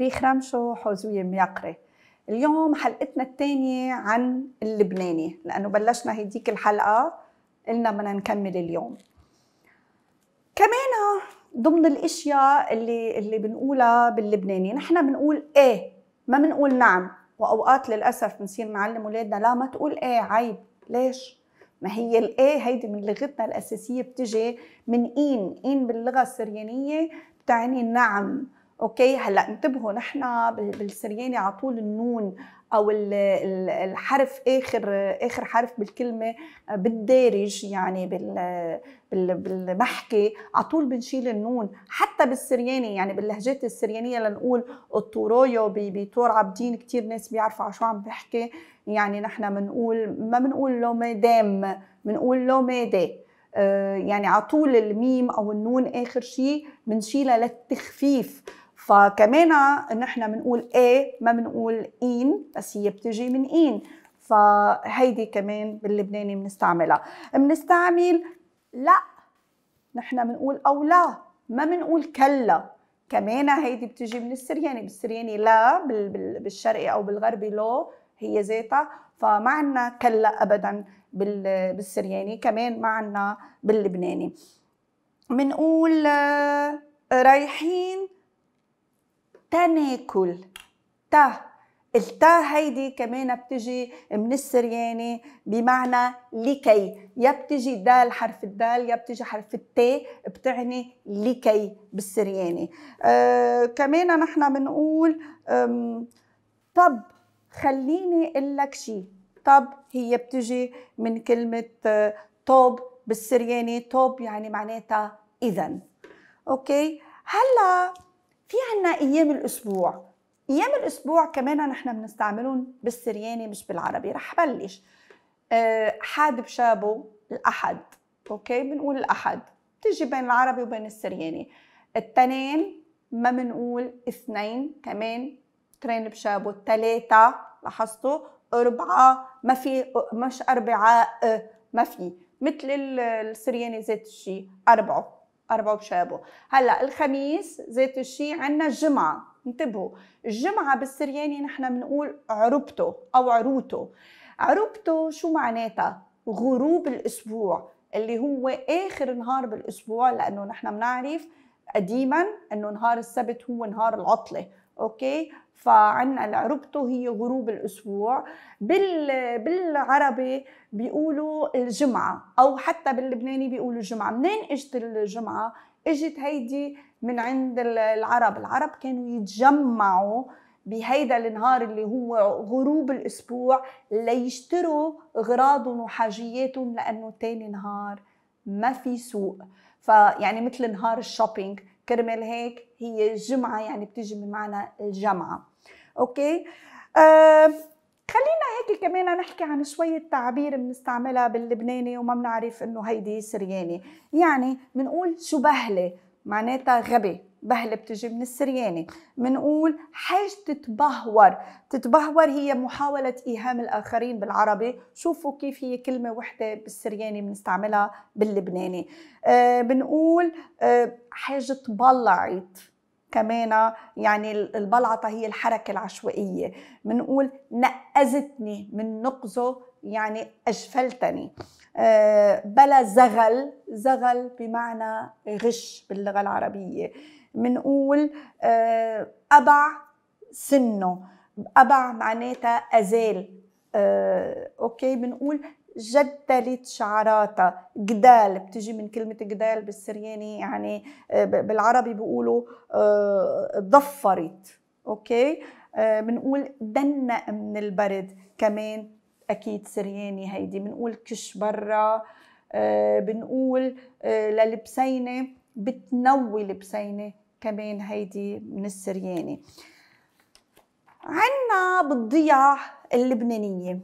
ريخ رمشو حوزوية ميقري اليوم حلقتنا الثانية عن اللبناني لأنه بلشنا هيديك الحلقة قلنا بدنا نكمل اليوم كمان ضمن الاشياء اللي اللي بنقولها باللبناني نحن بنقول ايه ما بنقول نعم واوقات للاسف بنصير نعلم اولادنا لا ما تقول ايه عيب ليش ما هي الايه هيدي من لغتنا الاساسيه بتجي من اين اين باللغه السريانيه بتعني نعم اوكي هلا انتبهوا نحن بالسرياني على طول النون او الحرف اخر اخر حرف بالكلمه آه، بالدارج يعني بالمحكي على طول بنشيل النون حتى بالسرياني يعني باللهجات السريانيه لنقول الطورويو بتور عبدين كثير ناس بيعرفوا على شو عم بحكي يعني نحن بنقول ما بنقول لو مدام بنقول لو ميدي آه، يعني على طول الميم او النون اخر شيء بنشيلها للتخفيف فكمان نحن بنقول اي ما بنقول اين بس هي بتجي من اين فهيدي كمان باللبناني بنستعملها بنستعمل لا نحن بنقول او لا ما بنقول كلا كمان هيدي بتجي من السرياني بالسرياني لا بالشرقي او بالغربي لو هي ذاتها فما عنا كلا ابدا بالسرياني كمان ما عنا باللبناني بنقول آه، رايحين تناكل تا التا هيدي كمان بتجي من السرياني بمعنى لكي يا بتجي دال حرف الدال يا بتجي حرف التاء بتعني لكي بالسرياني آه كمان نحن بنقول طب خليني اقول لك شيء طب هي بتجي من كلمه آه، طوب بالسرياني طوب يعني معناتها اذا اوكي هلا في عنا ايام الاسبوع ايام الاسبوع كمان نحن بنستعملهم بالسرياني مش بالعربي رح بلش آه، حاد بشابه الاحد اوكي بنقول الاحد بتيجي بين العربي وبين السرياني التنين ما بنقول اثنين كمان ترين بشابه ثلاثة لاحظتوا أربعة ما في مش أربعاء ما في مثل السرياني ذات الشيء أربعة أربعة وبشابه هلا الخميس ذات الشيء عندنا الجمعة انتبهوا الجمعة بالسرياني نحن بنقول عربته أو عروته عربته شو معناتها غروب الأسبوع اللي هو آخر نهار بالأسبوع لأنه نحن بنعرف قديما انه نهار السبت هو نهار العطله اوكي فعنا العربته هي غروب الاسبوع بال بالعربي بيقولوا الجمعه او حتى باللبناني بيقولوا الجمعه منين اجت الجمعه اجت هيدي من عند العرب العرب كانوا يتجمعوا بهيدا النهار اللي هو غروب الاسبوع ليشتروا اغراضهم وحاجياتهم لانه تاني نهار ما في سوق فيعني مثل نهار الشوبينج كرمال هيك هي الجمعة يعني بتيجي بمعنى الجمعة أوكي آه خلينا هيك كمان نحكي عن شوية تعابير بنستعملها باللبناني وما بنعرف إنه هيدي سرياني يعني بنقول شبهلة معناتها غبي بهلة بتجي من السرياني بنقول حاج تتبهور تتبهور هي محاولة إيهام الآخرين بالعربي شوفوا كيف هي كلمة وحدة بالسرياني بنستعملها باللبناني بنقول آه، آه، حاجة تبلعت كمان آه، يعني البلعطة هي الحركة العشوائية بنقول نقزتني من نقزه يعني أجفلتني بلا زغل زغل بمعنى غش باللغة العربية منقول آه، أبع سنه أبع معناتها أزال آه، أوكي بنقول جدلت شعراتها جدال بتجي من كلمة جدال بالسرياني يعني آه، بالعربي بيقولوا ضفرت أوكي بنقول دنق من البرد كمان أكيد سرياني هيدي بنقول كش برا بنقول للبسينة بتنوي لبسينة كمان هيدي من السرياني عنا بالضيعة اللبنانية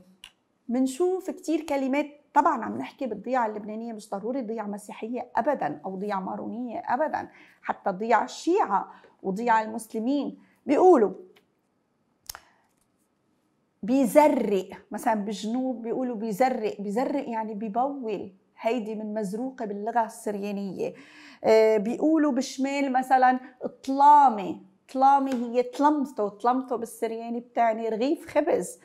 منشوف كتير كلمات طبعا عم نحكي بالضيعة اللبنانية مش ضروري ضيعة مسيحية أبدا أو ضيعة مارونية أبدا حتى ضيعة الشيعة وضيعة المسلمين بيقولوا بيزرق مثلا بالجنوب بيقولوا بيزرق بيزرق يعني بيبول هيدي من مزروقة باللغة السريانية آه، بيقولوا بشمال مثلا طلامة طلامة هي طلمته طلمته بالسرياني بتعني رغيف خبز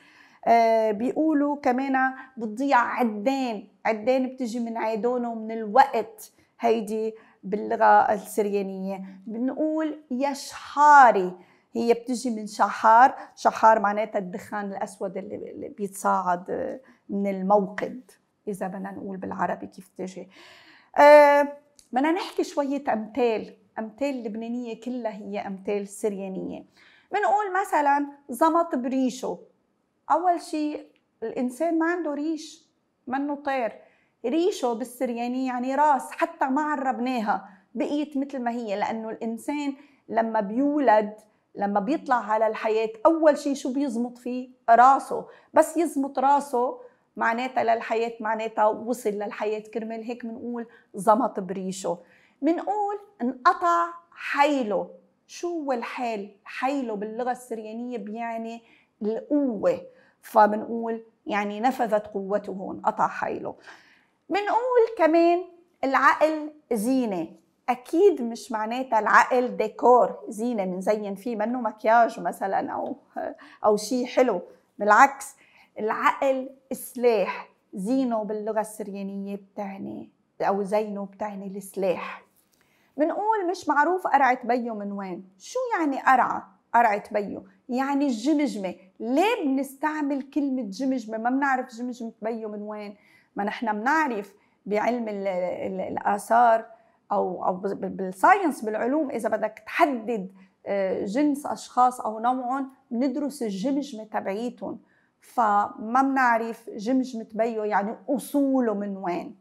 آه، بيقولوا كمان بتضيع عدان عدان بتجي من عيدونه ومن الوقت هيدي باللغة السريانية بنقول يشحاري هي بتجي من شحار شحار معناتها الدخان الأسود اللي بيتصاعد آه، من الموقد اذا بدنا نقول بالعربي كيف تجي آه بدنا نحكي شويه امثال امثال لبنانيه كلها هي امثال سريانيه بنقول مثلا زمط بريشه اول شيء الانسان ما عنده ريش منه طير ريشه بالسريانية يعني راس حتى ما عربناها بقيت مثل ما هي لأنه الإنسان لما بيولد لما بيطلع على الحياة أول شيء شو بيزمط فيه؟ راسه بس يزمط راسه معناتها للحياة معناتها وصل للحياة كرمال هيك منقول زمط بريشه منقول انقطع حيله شو هو الحال؟ حيله باللغة السريانية بيعني القوة فبنقول يعني نفذت قوته انقطع حيله بنقول كمان العقل زينة أكيد مش معناتها العقل ديكور زينة بنزين فيه منه مكياج مثلا أو أو شيء حلو بالعكس العقل سلاح زينو باللغة السريانية بتعني أو زينو بتعني السلاح منقول مش معروف قرعة بيو من وين شو يعني قرعة قرعة بيو يعني الجمجمة ليه بنستعمل كلمة جمجمة ما بنعرف جمجمة بيو من وين ما نحن بنعرف بعلم الـ الـ الآثار أو أو بالساينس بالعلوم إذا بدك تحدد آه، جنس أشخاص أو نوعهم بندرس الجمجمة تبعيتهم فما بنعرف جمجمة بيو يعني أصوله من وين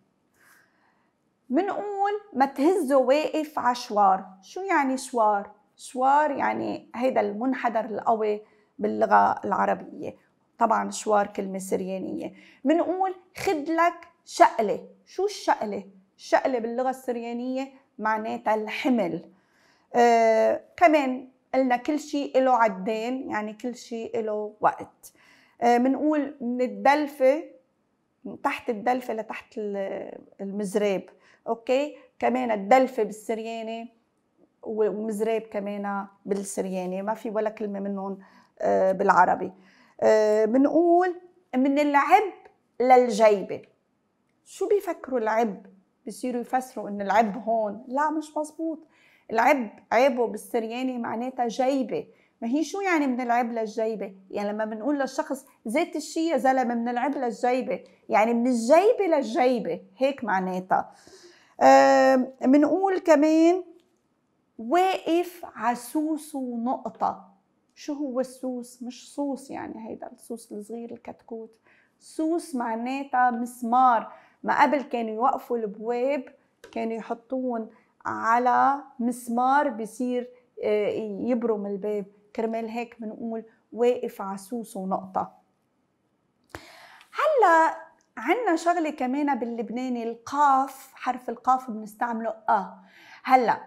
منقول ما تهزه واقف على شوار شو يعني شوار؟ شوار يعني هيدا المنحدر القوي باللغة العربية طبعا شوار كلمة سريانية منقول خد لك شقلة شو الشقلة؟ الشقلة باللغة السريانية معناتها الحمل آه، كمان قلنا كل شيء له عدين يعني كل شيء له وقت بنقول آه، من الدلفه تحت الدلفه لتحت المزراب اوكي كمان الدلفه بالسرياني ومزراب كمان بالسرياني ما في ولا كلمه منهم آه، بالعربي بنقول آه، من العب للجيبه شو بيفكروا العب بصيروا يفسروا ان العب هون لا مش مزبوط العب عيبه بالسرياني معناتها جيبه ما هي شو يعني من العبلة الجيبة يعني لما بنقول للشخص زيت الشي يا زلمة من العبلة الجيبة يعني من الجيبة للجيبة هيك معناتها بنقول كمان واقف عسوس ونقطة شو هو السوس مش صوص يعني هيدا السوس الصغير الكتكوت سوس معناتها مسمار ما قبل كانوا يوقفوا البواب كانوا يحطون على مسمار بصير آه، يبرم الباب كرمال هيك بنقول واقف عسوس ونقطة هلا عندنا شغلة كمان باللبناني القاف حرف القاف بنستعمله أ هلا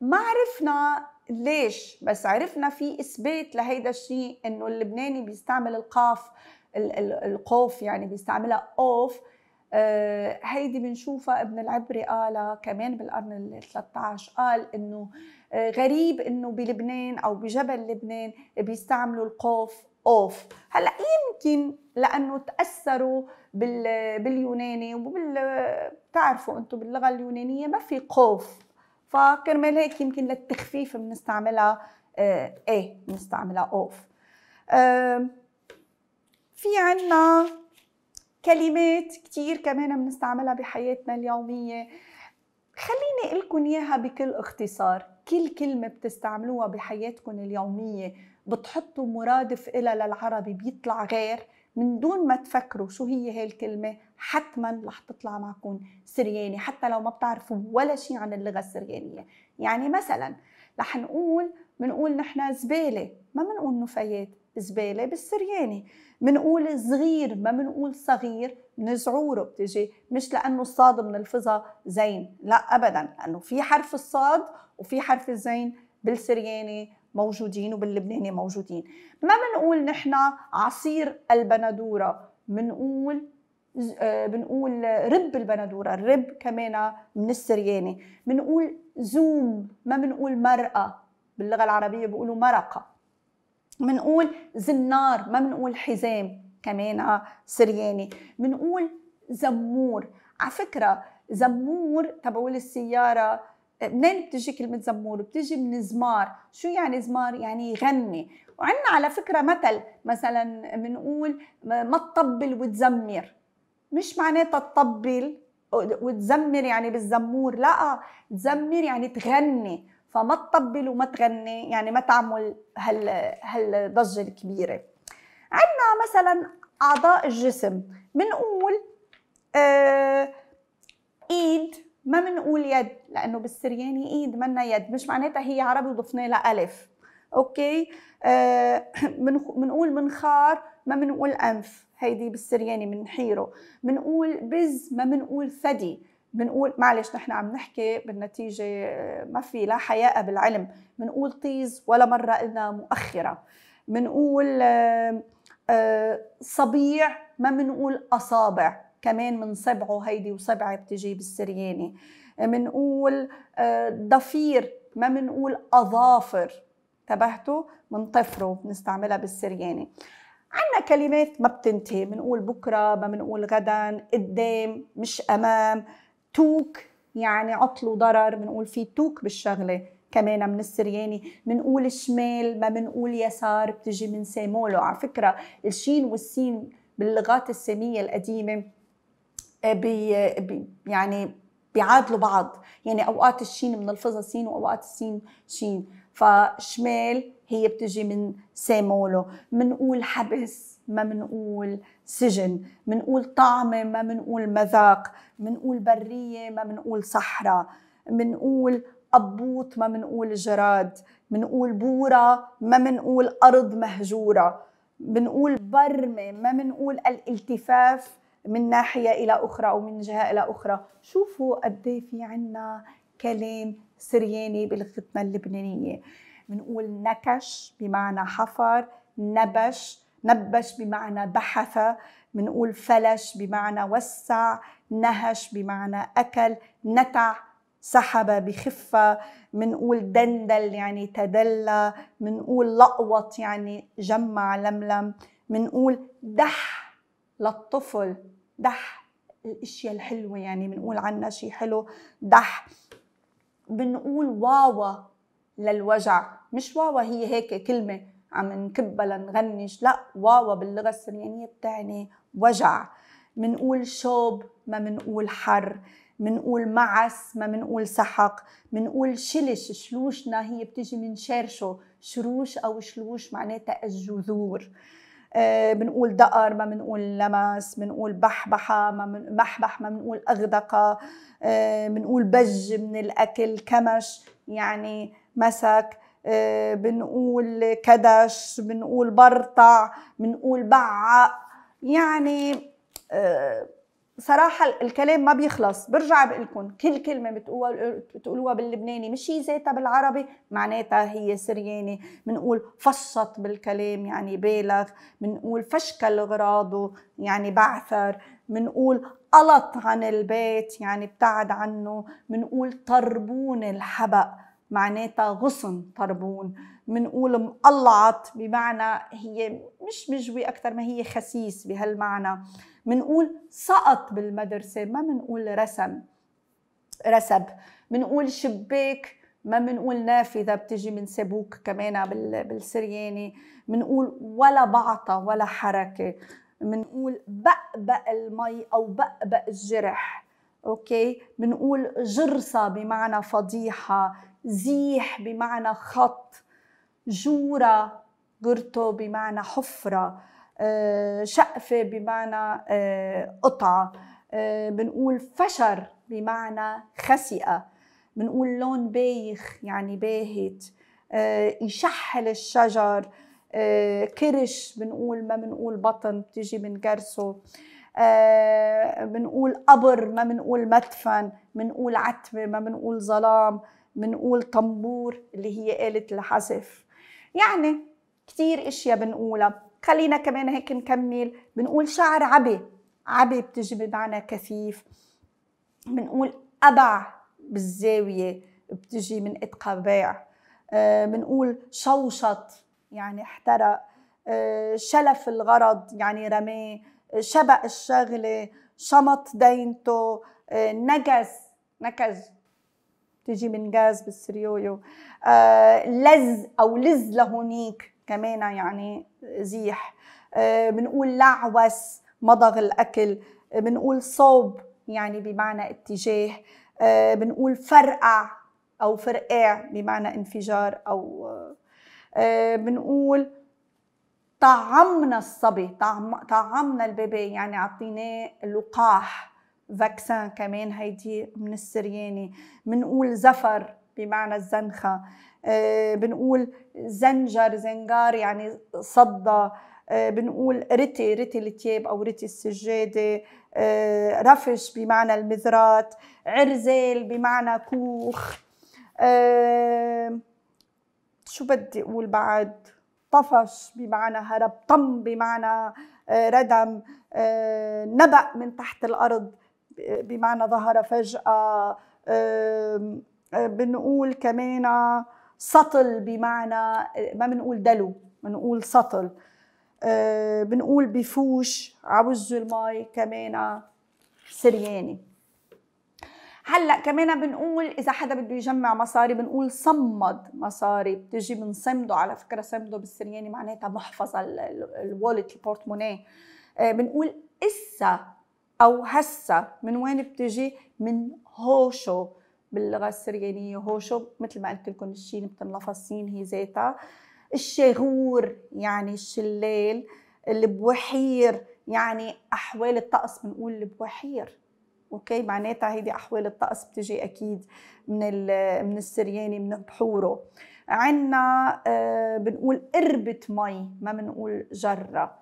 ما عرفنا ليش بس عرفنا في إثبات لهيدا الشيء إنه اللبناني بيستعمل القاف القوف يعني بيستعملها أوف آه، هيدي بنشوفها ابن العبري قالها كمان بالقرن ال 13 قال انه آه، غريب انه بلبنان او بجبل لبنان بيستعملوا القوف اوف هلا يمكن لانه تاثروا بال باليوناني وبال بتعرفوا انتم باللغه اليونانيه ما في قوف فكرمال هيك يمكن للتخفيف بنستعملها آه، ايه بنستعملها اوف في عنا كلمات كتير كمان بنستعملها بحياتنا اليومية خليني لكم اياها بكل اختصار كل كلمة بتستعملوها بحياتكم اليومية بتحطوا مرادف إلها للعربي بيطلع غير من دون ما تفكروا شو هي هي الكلمة حتما رح تطلع معكم سرياني حتى لو ما بتعرفوا ولا شيء عن اللغة السريانية يعني مثلا رح نقول بنقول نحن زبالة ما بنقول نفايات زباله بالسرياني منقول صغير ما منقول صغير نزعوره بتجي مش لانه الصاد من الفظة زين لا ابدا لانه في حرف الصاد وفي حرف الزين بالسرياني موجودين وباللبناني موجودين ما منقول نحن عصير البندوره منقول بنقول آه، رب البندوره الرب كمان من السرياني بنقول زوم ما بنقول مرقه باللغه العربيه بيقولوا مرقه منقول زنار ما منقول حزام كمان آه، سرياني منقول زمور على فكرة زمور تبعول السيارة آه، منين بتجي كلمة زمور؟ بتجي من زمار، شو يعني زمار؟ يعني يغني، وعندنا على فكرة مثل مثلا منقول آه، ما تطبل وتزمر مش معناتها تطبل وتزمر يعني بالزمور، لا تزمر يعني تغني، فما تطبل وما تغني يعني ما تعمل هال هالضجه الكبيره عندنا مثلا اعضاء الجسم بنقول آه ايد ما بنقول يد لانه بالسرياني ايد منا يد مش معناتها هي عربي وضفنا لها الف اوكي آه بنقول منخار ما بنقول انف هيدي بالسرياني بنحيره بنقول بز ما بنقول ثدي بنقول معلش نحن عم نحكي بالنتيجه آه، ما في لا حياء بالعلم بنقول طيز ولا مره قلنا مؤخره بنقول آه، آه، صبيع ما بنقول اصابع كمان من صبعه هيدي وصبعه بتجي بالسرياني بنقول ضفير ما بنقول اظافر تبهتوا من طفره بنستعملها بالسرياني عنا كلمات ما بتنتهي بنقول بكره ما بنقول غدا قدام مش امام توك يعني عطل وضرر بنقول في توك بالشغله كمان من السرياني بنقول شمال ما بنقول يسار بتجي من سيمولو على فكره الشين والسين باللغات الساميه القديمه آه، آه، بي يعني بيعادلوا بعض يعني اوقات الشين بنلفظها سين واوقات السين شين فشمال هي بتجي من سيمولو منقول حبس ما منقول سجن منقول طعمة ما منقول مذاق منقول برية ما منقول صحراء منقول قبوط ما منقول جراد منقول بورة ما منقول أرض مهجورة منقول برمة ما منقول الالتفاف من ناحية إلى أخرى أو من جهة إلى أخرى شوفوا قد إيه في عنا كلام سرياني بلغتنا اللبنانية منقول نكش بمعنى حفر نبش نبش بمعنى بحث منقول فلش بمعنى وسع نهش بمعنى أكل نتع سحب بخفة منقول دندل يعني تدلى منقول لقوط يعني جمع لملم منقول دح للطفل دح الاشياء الحلوة يعني بنقول عنها شي حلو دح بنقول واوا للوجع مش واوا هي هيك كلمة عم نكبها لنغنش لا واوا باللغة السريانية بتعني وجع منقول شوب ما منقول حر منقول معس ما منقول سحق منقول شلش شلوشنا هي بتجي من شرشو شروش أو شلوش معناتها الجذور بنقول آه، دقر ما بنقول لمس بنقول بحبحة ما من محبح ما بنقول أغدقة بنقول آه، بج من الأكل كمش يعني مسك بنقول آه، كدش بنقول برطع بنقول بعق يعني آه، صراحه الكلام ما بيخلص برجع لكم كل كلمه بتقولوها بتقولوها باللبناني مش هي ذاتها بالعربي معناتها هي سرياني بنقول فشط بالكلام يعني بالغ بنقول فشكل غراضه يعني بعثر بنقول قلط عن البيت يعني ابتعد عنه بنقول طربون الحبق معناتها غصن طربون منقول مقلعط بمعنى هي مش مجوي أكثر ما هي خسيس بهالمعنى منقول سقط بالمدرسة ما منقول رسم رسب منقول شباك ما منقول نافذة بتجي من سبوك كمان بالسرياني منقول ولا بعطة ولا حركة منقول بقبق المي أو بقبق الجرح اوكي بنقول جرصه بمعنى فضيحه زيح بمعنى خط جورة غرته بمعنى حفرة آه، شقفة بمعنى آه، قطعة آه، بنقول فشر بمعنى خسئة بنقول لون بايخ يعني باهت يشحل الشجر كرش بنقول ما بنقول بطن بتيجي من كرسه بنقول قبر ما بنقول مدفن بنقول عتبة ما بنقول ظلام بنقول طنبور اللي هي آلة العزف يعني كتير اشياء بنقولها خلينا كمان هيك نكمل بنقول شعر عبي عبي بتجي بمعنى كثيف بنقول أبع بالزاوية بتجي من اتقى باع آه بنقول شوشط يعني احترق آه شلف الغرض يعني رماه شبق الشغلة شمط دينته آه نكز بتجي من غاز بالسريويو آه لز او لز لهونيك كمان يعني زيح آه بنقول لعوس مضغ الاكل آه بنقول صوب يعني بمعنى اتجاه آه بنقول فرقع او فرقاع بمعنى انفجار او آه, آه، بنقول طعمنا الصبي طعم طعمنا البيبي يعني اعطيناه لقاح فاكسان كمان هيدي من السرياني بنقول زفر بمعنى الزنخة آه، بنقول زنجر زنجار يعني صدى آه، بنقول رتي رتي التياب او رتي السجاده آه، رفش بمعنى المذرات عرزال بمعنى كوخ شو بدي اقول بعد طفش بمعنى هرب طم بمعنى ردم نبأ من تحت الارض بمعنى ظهر فجأة آه، بنقول كمان سطل بمعنى ما بنقول دلو بنقول سطل آه، بنقول بفوش عوز المي كمان سرياني هلا كمان بنقول اذا حدا بده يجمع مصاري بنقول صمد مصاري بتجي من صمده على فكره صمده بالسرياني معناتها محفظه الوالت البورتمونيه آه، بنقول اسا أو هسة من وين بتجي من هوشو باللغة السريانية هوشو مثل ما قلت لكم الشين بتنلفظ سين هي ذاتها الشغور يعني الشلال البوحير يعني أحوال الطقس بنقول البوحير اوكي معناتها هيدي احوال الطقس بتجي اكيد من من السرياني من بحوره عندنا آه، بنقول قربة مي ما بنقول جره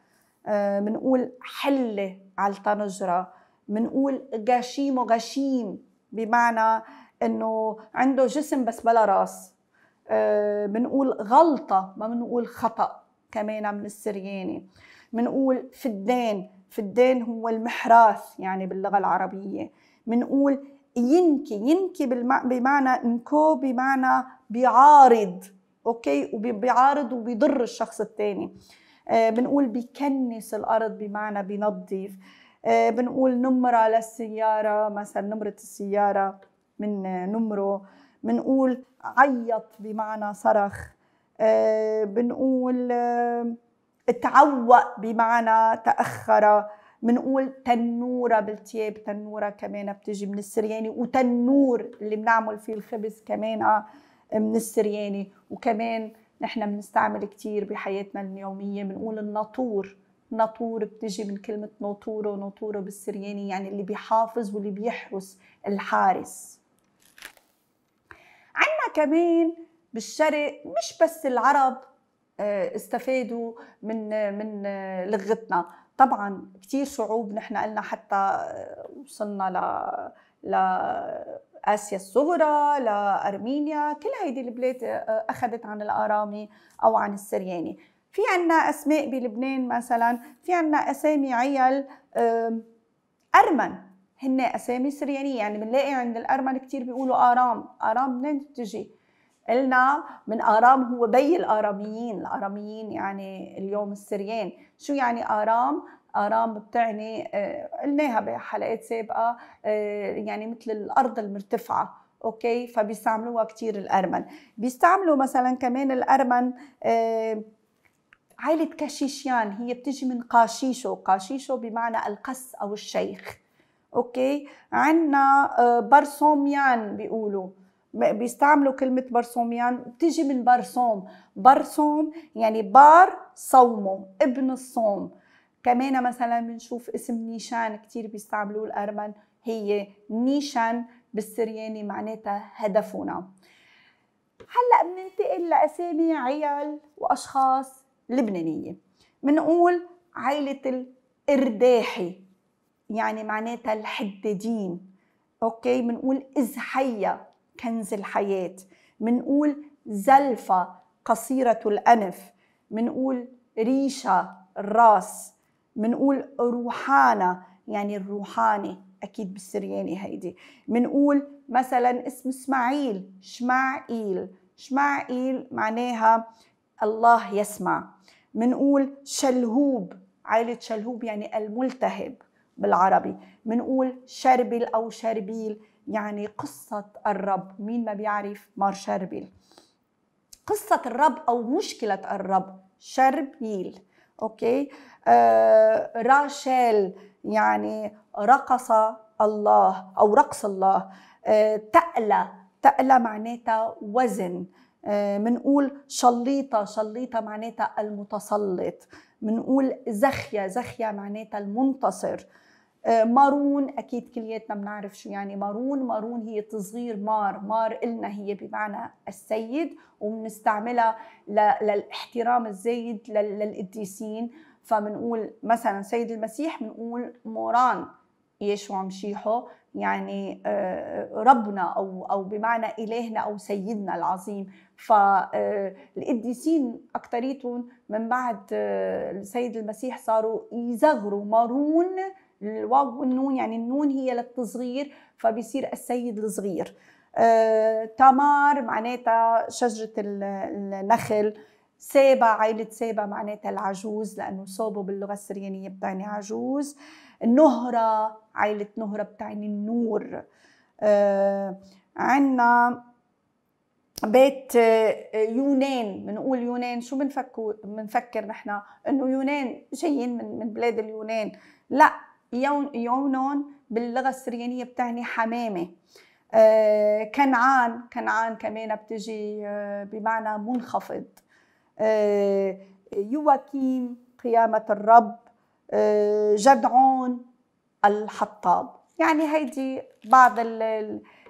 آه، منقول حلة على الطنجرة منقول غشيم وغشيم بمعنى انه عنده جسم بس بلا راس بنقول آه، غلطة ما بنقول خطأ كمان من السرياني بنقول فدان فدان هو المحراث يعني باللغة العربية بنقول ينكي ينكي بمعنى انكو بمعنى بيعارض اوكي وبيعارض وبيضر الشخص الثاني آه، بنقول بكنس الارض بمعنى بنظف آه، بنقول نمره للسياره مثلا نمره السياره من نمره بنقول عيط بمعنى صرخ آه، بنقول تعوق بمعنى تاخر بنقول تنورة بالتياب تنورة كمان بتجي من السرياني وتنور اللي بنعمل فيه الخبز كمان من السرياني وكمان نحن بنستعمل كثير بحياتنا اليوميه بنقول الناطور ناطور بتجي من كلمة ناطورة ناطورة بالسرياني يعني اللي بيحافظ واللي بيحرس الحارس عنا كمان بالشرق مش بس العرب آه، استفادوا من من لغتنا طبعا كثير شعوب نحن قلنا حتى آه، وصلنا ل ل آسيا الصغرى لأرمينيا كل هيدي البلاد آه، أخذت عن الآرامي أو عن السرياني في عنا أسماء بلبنان مثلا في عنا أسامي عيال أرمن هن أسامي سريانية يعني بنلاقي عند الأرمن كثير بيقولوا آرام آرام منين بتجي قلنا من آرام هو بي الآراميين الآراميين يعني اليوم السريان شو يعني آرام ارام بتعني آه، قلناها بحلقات سابقه آه، يعني مثل الارض المرتفعه اوكي فبيستعملوها كثير الارمن بيستعملوا مثلا كمان الارمن آه، عائلة كاشيشيان هي بتجي من قاشيشو قاشيشو بمعنى القس أو الشيخ أوكي عندنا برسوميان بيقولوا بيستعملوا كلمة برسوميان بتجي من برسوم برسوم يعني بار صومه ابن الصوم كمان مثلا بنشوف اسم نيشان كثير بيستعملوه الأرمن هي نيشان بالسرياني معناتها هدفنا هلا بننتقل لاسامي عيال واشخاص لبنانيه بنقول عائله الارداحي يعني معناتها الحدادين اوكي بنقول ازحيه كنز الحياه بنقول زلفه قصيره الانف بنقول ريشه الراس منقول روحانا يعني الروحاني أكيد بالسرياني هيدي منقول مثلا اسم اسماعيل شماعيل شماعيل معناها الله يسمع منقول شلهوب عائلة شلهوب يعني الملتهب بالعربي منقول شربل أو شربيل يعني قصة الرب مين ما بيعرف مار شربل قصة الرب أو مشكلة الرب شربيل اوكي آه، راشيل يعني رقص الله او رقص الله آه تقلى معناتها وزن آه، منقول شليطة شليطة معناتها المتسلط منقول زخية زخية معناتها المنتصر آه، مارون اكيد كلياتنا بنعرف شو يعني مارون مارون هي تصغير مار مار النا هي بمعنى السيد وبنستعملها للاحترام الزايد للقديسين فبنقول مثلا سيد المسيح بنقول موران يشوع مشيحه يعني آه، ربنا او او بمعنى الهنا او سيدنا العظيم فالقديسين آه، اكثريتهم من بعد السيد المسيح صاروا يزغروا مارون الواو والنون يعني النون هي للتصغير فبيصير السيد الصغير آه، تمار معناتها شجرة النخل سابا عائلة سابا معناتها العجوز لأنه صوبه باللغة السريانية بتعني عجوز نهرة عائلة نهرة بتعني النور آه، عنا بيت آه، يونان بنقول يونان شو بنفكر بنفكر نحن انه يونان جايين من من بلاد اليونان لا يونون باللغه السريانيه بتعني حمامه آه، كنعان كنعان كمان بتجي آه، بمعنى منخفض آه، يواكيم قيامة الرب جدعون الحطاب يعني هيدي بعض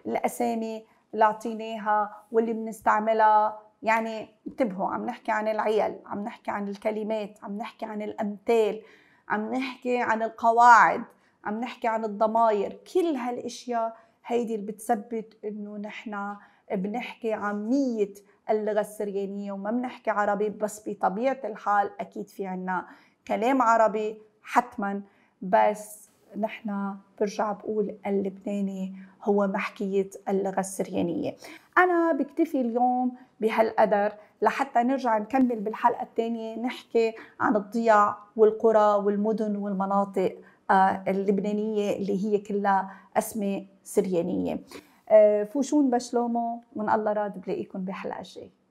الأسامي اللي أعطيناها واللي بنستعملها يعني انتبهوا عم نحكي عن العيل عم نحكي عن الكلمات عم نحكي عن الأمثال عم نحكي عن القواعد عم نحكي عن الضماير كل هالاشياء هيدي اللي بتثبت انه نحن بنحكي عاميه اللغه السريانيه وما بنحكي عربي بس بطبيعه الحال اكيد في عنا كلام عربي حتما بس نحن برجع بقول اللبناني هو محكية اللغة السريانية أنا بكتفي اليوم بهالقدر لحتى نرجع نكمل بالحلقة الثانية نحكي عن الضياع والقرى والمدن والمناطق آه، اللبنانية اللي هي كلها أسماء سريانية آه، فوشون بشلومو من الله راد بلاقيكم بحلقة جاي